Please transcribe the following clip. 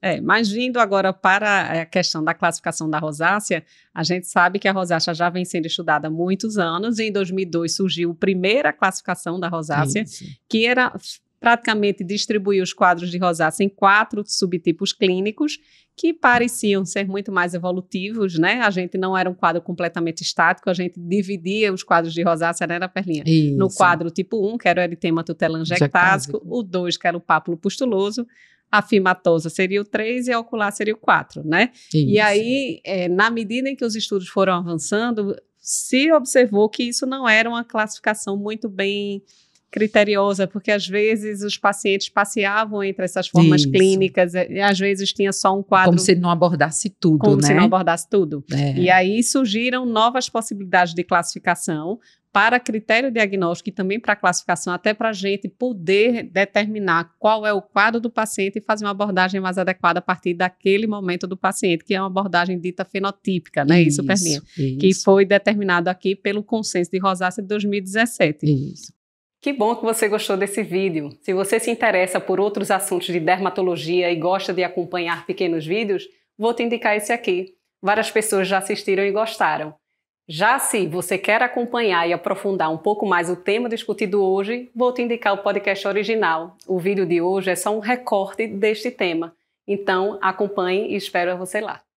É, mas vindo agora para a questão da classificação da rosácea, a gente sabe que a rosácea já vem sendo estudada há muitos anos e em 2002 surgiu a primeira classificação da rosácea, Isso. que era praticamente distribuiu os quadros de rosácea em quatro subtipos clínicos que pareciam ser muito mais evolutivos, né? A gente não era um quadro completamente estático, a gente dividia os quadros de rosácea, né, na perlinha? Isso. No quadro tipo 1, que era o eritema tutelangectásico, o 2, que era o pápulo pustuloso, a fimatosa seria o 3 e a ocular seria o 4, né? Isso. E aí, é, na medida em que os estudos foram avançando, se observou que isso não era uma classificação muito bem criteriosa, porque às vezes os pacientes passeavam entre essas formas Isso. clínicas, eh, e às vezes tinha só um quadro. Como se não abordasse tudo, como né? se não abordasse tudo. É. E aí surgiram novas possibilidades de classificação para critério diagnóstico e também para classificação, até para a gente poder determinar qual é o quadro do paciente e fazer uma abordagem mais adequada a partir daquele momento do paciente, que é uma abordagem dita fenotípica, né? Isso, isso Perninha. Isso. Que foi determinado aqui pelo consenso de Rosácea de 2017. Isso. Que bom que você gostou desse vídeo. Se você se interessa por outros assuntos de dermatologia e gosta de acompanhar pequenos vídeos, vou te indicar esse aqui. Várias pessoas já assistiram e gostaram. Já se você quer acompanhar e aprofundar um pouco mais o tema discutido hoje, vou te indicar o podcast original. O vídeo de hoje é só um recorte deste tema. Então, acompanhe e espero você lá.